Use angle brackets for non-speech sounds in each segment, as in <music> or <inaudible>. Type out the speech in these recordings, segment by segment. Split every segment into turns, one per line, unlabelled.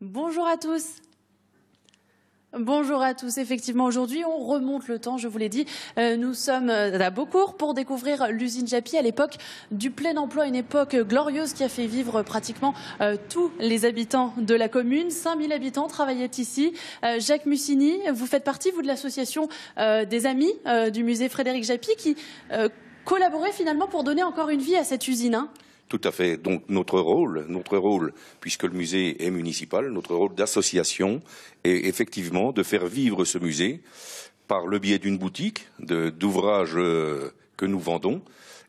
Bonjour à tous. Bonjour à tous. Effectivement, aujourd'hui, on remonte le temps, je vous l'ai dit. Euh, nous sommes euh, à Beaucourt pour découvrir l'usine Japy à l'époque du plein emploi, une époque glorieuse qui a fait vivre pratiquement euh, tous les habitants de la commune. 5000 habitants travaillaient ici. Jacques Mussini, vous faites partie, vous, de l'association des amis du musée Frédéric Japy qui collaborait finalement pour donner encore une vie à cette usine. Hein.
Tout à fait. Donc notre rôle, notre rôle, puisque le musée est municipal, notre rôle d'association est effectivement de faire vivre ce musée par le biais d'une boutique, d'ouvrages euh, que nous vendons,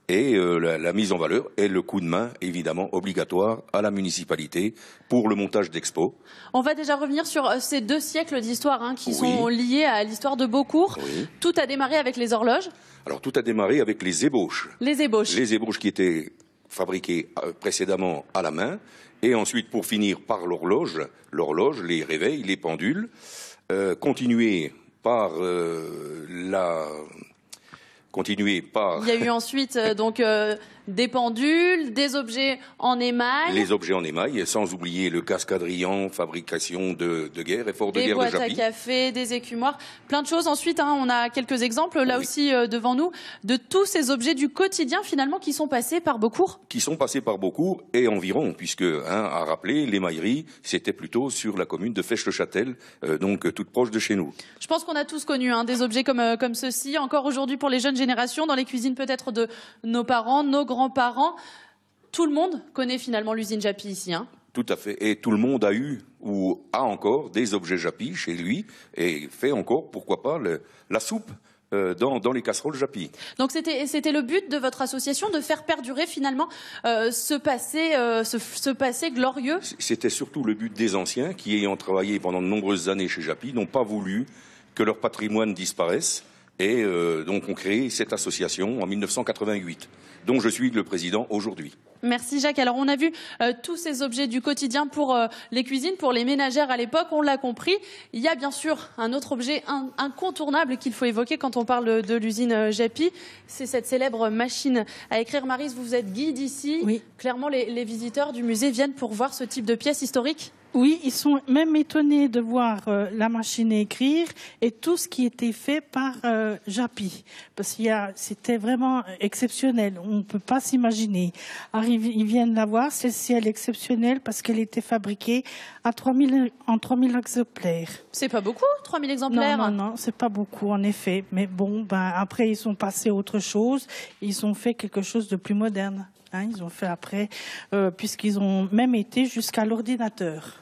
et euh, la, mise en valeur est le coup de main évidemment obligatoire à la municipalité pour le montage d'expos.
On va déjà revenir sur euh, ces deux siècles d'histoire hein, qui sont liés à l'histoire de Beaucourt. Tout a démarré avec les horloges.
Alors tout a démarré avec les ébauches. Les ébauches. Les ébauches qui étaient fabriqués euh, précédemment à la main, et ensuite, pour finir, par l'horloge, l'horloge, les réveils, les pendules, euh, continuer par euh, la continuer par. Il y a eu
ensuite donc des pendules, des objets en émail.
Les objets en émail, et sans oublier le casque fabrication de, de guerre, effort de des boîtes à
café, des écumoires, plein de choses. Ensuite, hein, on a quelques exemples, là aussi euh, devant nous, de tous ces objets du quotidien finalement qui sont passés par beaucoup.
Qui sont passés par beaucoup et environ, puisque, hein, à rappeler, l'émaillerie, c'était plutôt sur la commune de Fèche-le-Châtel, euh, donc toute proche de chez nous.
Je pense qu'on a tous connu hein, des objets comme, ceux comme ceci, encore aujourd'hui pour les jeunes générations, dans les cuisines peut-être de nos parents, nos grands grands-parents. Tout le monde connaît finalement l'usine Japi ici. Hein.
tout à fait. Et tout le monde a eu ou a encore des objets Japi chez lui et fait encore, pourquoi pas, la soupe euh, dans, les casseroles Japi.
Donc c'était le but de votre association de faire perdurer finalement euh, euh, ce, passé, glorieux
C'était surtout le but des anciens qui, ayant travaillé pendant de nombreuses années chez Japi, n'ont pas voulu que leur patrimoine disparaisse. Et euh, donc on crée cette association en 1988, dont je suis le président aujourd'hui.
Merci Jacques. Alors on a vu euh, tous ces objets du quotidien pour euh, les cuisines, pour les ménagères à l'époque, on l'a compris. Il y a bien sûr un autre objet incontournable qu'il faut évoquer quand on parle de l'usine JAPI, c'est cette célèbre machine à écrire. Marise, vous êtes guide ici. Oui. Clairement, les, les visiteurs du musée viennent pour voir ce type de pièce historique oui, ils sont
même étonnés de voir euh, la machine écrire et tout ce qui était fait par euh, JAPI. Parce qu'il c'était vraiment exceptionnel. On ne peut pas s'imaginer. Ils viennent la voir. Celle-ci, est exceptionnelle parce qu'elle était fabriquée à 3000, en 3000 exemplaires.
C'est pas beaucoup, 3000 exemplaires Non, non, non, c'est
pas beaucoup, en effet. Mais bon, ben, après, ils sont passés à autre chose. Ils ont fait quelque chose de plus moderne. Hein, ils ont fait après, euh, puisqu'ils ont même été jusqu'à l'ordinateur.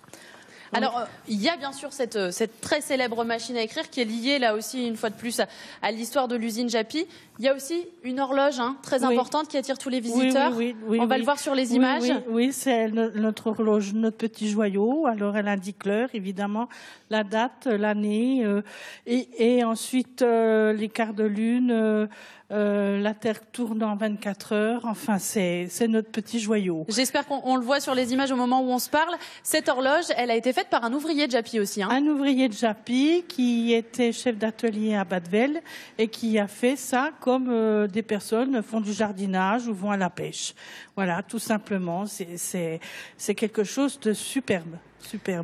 Alors, euh, il y a bien sûr euh, cette, très célèbre machine à écrire qui est liée là aussi, une fois de plus, à, l'histoire de l'usine Japi. Il y a aussi une horloge hein, très importante qui attire tous les visiteurs. On va le voir sur les images.
Oui, c'est notre horloge, notre petit joyau. Alors, elle indique l'heure, évidemment, la date, l'année, euh, et, ensuite les quarts de lune. la Terre tourne en 24
heures. Enfin, c'est notre petit joyau. J'espère qu'on le voit sur les images au moment où on se parle. Cette horloge, elle a été faite par un ouvrier de Japy aussi. Hein. Un ouvrier de Japy qui était chef
d'atelier à Badvel et qui a fait ça comme euh, des personnes font du jardinage ou vont à la pêche. Voilà, tout simplement, c'est quelque chose de superbe.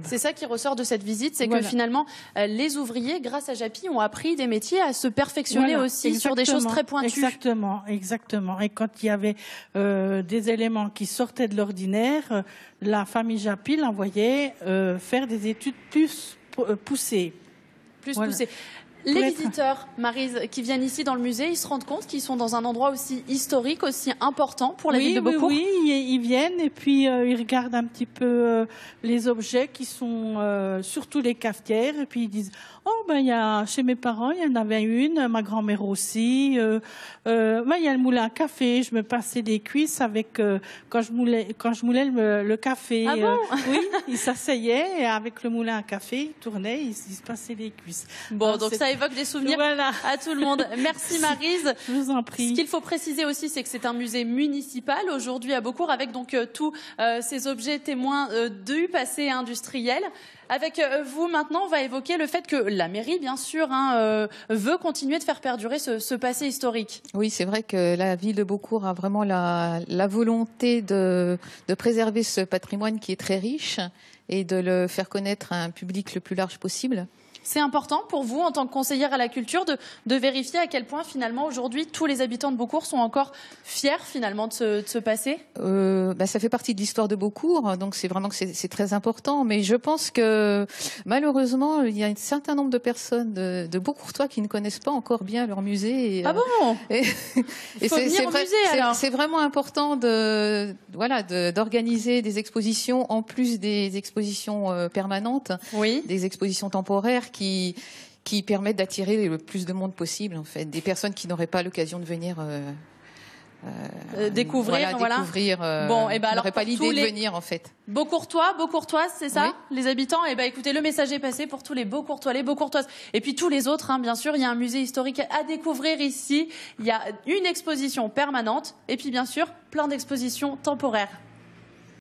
C'est
ça qui ressort de cette visite, c'est que finalement, euh, les ouvriers, grâce à JAPI, ont appris des métiers à se perfectionner aussi sur des choses très pointues.
Exactement, exactement. Et quand il y avait euh, des éléments qui sortaient de l'ordinaire, euh, la famille JAPI l'envoyait faire des études plus poussées.
Plus poussées les visiteurs, Marise, qui viennent ici dans le musée, ils se rendent compte qu'ils sont dans un endroit aussi historique, aussi important pour la vie ville de beaucoup. Oui,
ils viennent et puis euh, ils regardent un petit peu euh, les objets qui sont euh, surtout les cafetières. Et puis ils disent, oh ben il y a, chez mes parents, il y en avait une, ma grand-mère aussi. ben il y a le moulin à café, je me passais des cuisses avec, quand je moulais, quand je moulais le, café. Ah bon oui, <laughs> ils s'asseyaient et avec le moulin à café, ils tournaient, ils, se passaient des cuisses. Bon, ah, donc ça évoque
des souvenirs à tout le monde. Merci <laughs> Marise. Je vous en prie. Ce qu'il faut préciser aussi, c'est que c'est un musée municipal aujourd'hui à Beaucourt avec donc euh, tous euh, ces objets témoins euh, du passé industriel. Avec euh, vous maintenant, on va évoquer le fait que la mairie, bien sûr, hein, euh, veut continuer de faire perdurer ce, passé historique.
Oui, c'est vrai que la ville de Beaucourt a vraiment la, volonté de, de préserver ce patrimoine qui est très riche et de le faire connaître à un public le plus large possible. C'est important pour vous, en tant que conseillère
à la culture, de, vérifier à quel point, finalement, aujourd'hui, tous les habitants de Beaucourt sont encore fiers, finalement, de ce, passé
euh, bah, Ça fait partie de l'histoire de Beaucourt, donc c'est vraiment que c'est très important. Mais je pense que euh, malheureusement, il y a un certain nombre de personnes de, de Beaucourtois qui ne connaissent pas encore bien leur musée. Et, ah bon et, c'est, c'est vraiment important de, voilà, d'organiser des expositions en plus des expositions euh, permanentes, des expositions temporaires qui qui permettent d'attirer le plus de monde possible, en fait, des personnes qui n'auraient pas l'occasion de venir. Euh, euh, euh, découvrir. découvrir. Euh, bon, et eh ben, alors pas l'idée de venir en fait. Courtois, Beaux Courtoises,
c'est ça, les habitants. Et eh ben écoutez, le message est passé pour tous les Beaux Courtois, les Courtoises. et puis tous les autres. Hein, bien sûr, il y a un musée historique à découvrir ici. Il y a une exposition permanente, et puis bien sûr plein d'expositions temporaires.